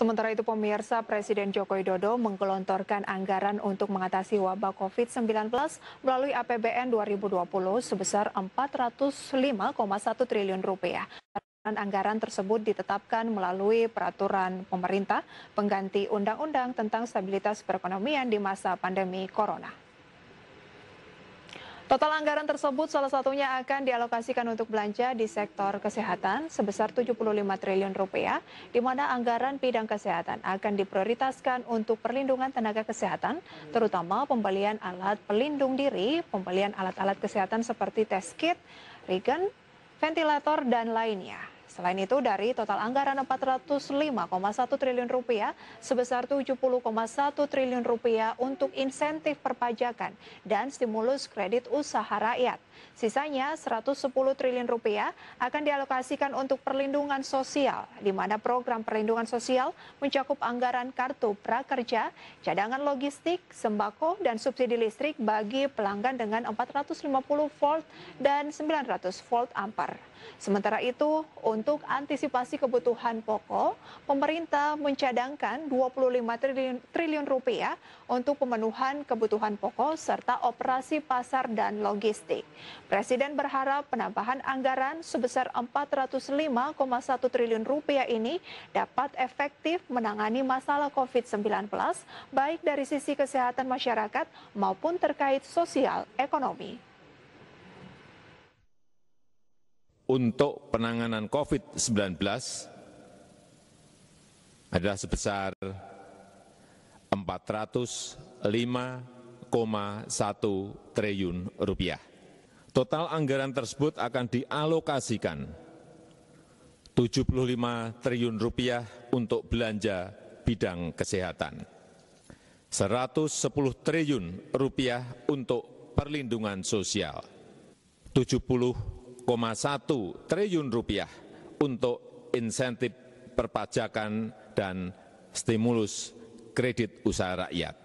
Sementara itu pemirsa Presiden Joko Widodo menggelontorkan anggaran untuk mengatasi wabah COVID-19 melalui APBN 2020 sebesar 405,1 triliun rupiah. Anggaran tersebut ditetapkan melalui peraturan pemerintah pengganti undang-undang tentang stabilitas perekonomian di masa pandemi corona. Total anggaran tersebut salah satunya akan dialokasikan untuk belanja di sektor kesehatan sebesar 75 triliun rupiah, di mana anggaran bidang kesehatan akan diprioritaskan untuk perlindungan tenaga kesehatan, terutama pembelian alat pelindung diri, pembelian alat-alat kesehatan seperti test kit, regen, ventilator, dan lainnya. Selain itu, dari total anggaran 405,1 triliun rupiah, sebesar 70,1 triliun rupiah untuk insentif perpajakan dan stimulus kredit usaha rakyat. Sisanya 110 triliun rupiah akan dialokasikan untuk perlindungan sosial, di mana program perlindungan sosial mencakup anggaran kartu prakerja, cadangan logistik, sembako, dan subsidi listrik bagi pelanggan dengan 450 volt dan 900 volt ampere. Sementara itu, untuk untuk antisipasi kebutuhan pokok, pemerintah mencadangkan 25 triliun, triliun rupiah untuk pemenuhan kebutuhan pokok serta operasi pasar dan logistik. Presiden berharap penambahan anggaran sebesar 405,1 triliun rupiah ini dapat efektif menangani masalah COVID-19 baik dari sisi kesehatan masyarakat maupun terkait sosial ekonomi. untuk penanganan COVID-19 adalah sebesar 405,1 triliun rupiah. Total anggaran tersebut akan dialokasikan 75 triliun rupiah untuk belanja bidang kesehatan, 110 triliun rupiah untuk perlindungan sosial, 70 1,1 triliun rupiah untuk insentif perpajakan dan stimulus kredit usaha rakyat